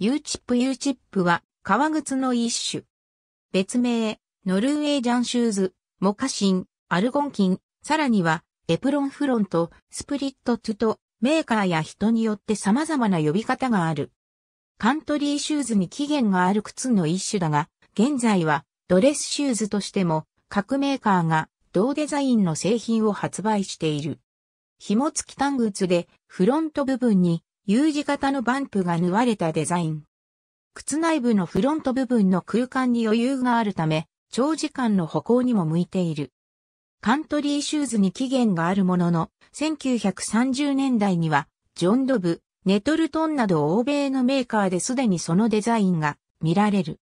ユーチップユーチップは、革靴の一種。別名、ノルウェージャンシューズ、モカシン、アルゴンキン、さらには、エプロンフロント、スプリットトゥと、メーカーや人によって様々な呼び方がある。カントリーシューズに起源がある靴の一種だが、現在は、ドレスシューズとしても、各メーカーが、同デザインの製品を発売している。紐付きタン靴で、フロント部分に、U 字型のバンプが縫われたデザイン。靴内部のフロント部分の空間に余裕があるため、長時間の歩行にも向いている。カントリーシューズに期限があるものの、1930年代には、ジョン・ドブ、ネトルトンなど欧米のメーカーですでにそのデザインが見られる。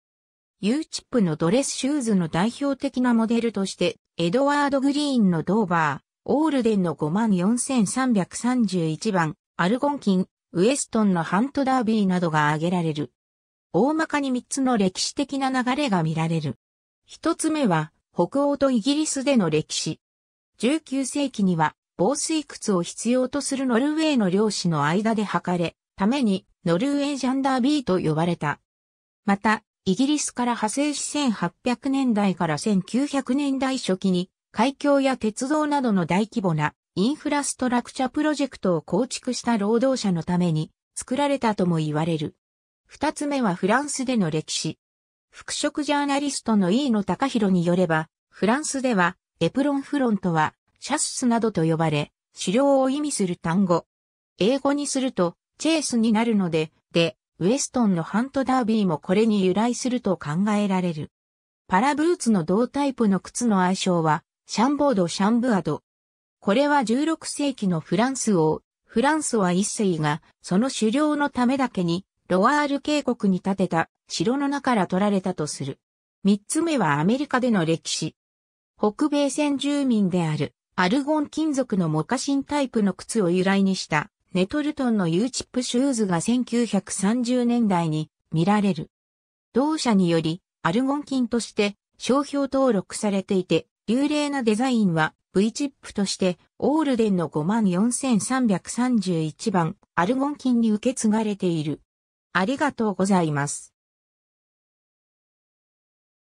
U チップのドレスシューズの代表的なモデルとして、エドワード・グリーンのドーバー、オールデンの54331番、アルゴンキン、ウエストンのハントダービーなどが挙げられる。大まかに3つの歴史的な流れが見られる。1つ目は、北欧とイギリスでの歴史。19世紀には、防水靴を必要とするノルウェーの漁師の間で履かれ、ために、ノルウェージャンダービーと呼ばれた。また、イギリスから派生し1800年代から1900年代初期に、海峡や鉄道などの大規模なインフラストラクチャプロジェクトを構築した労働者のために作られたとも言われる。二つ目はフランスでの歴史。服飾ジャーナリストの飯野隆弘によれば、フランスではエプロンフロントはシャスなどと呼ばれ、狩猟を意味する単語。英語にするとチェースになるので、で、ウエストンのハントダービーもこれに由来すると考えられる。パラブーツの同タイプの靴の愛称は、シャンボード・シャンブアド。これは16世紀のフランス王、フランスは一世が、その狩猟のためだけに、ロワール渓谷に建てた城の中から取られたとする。三つ目はアメリカでの歴史。北米先住民である、アルゴン金属のモカシンタイプの靴を由来にした、ネトルトンの U チップシューズが1930年代に見られる。同社により、アルゴン金として商標登録されていて、流麗なデザインは V チップとしてオールデンの54331番アルゴン菌に受け継がれている。ありがとうございます。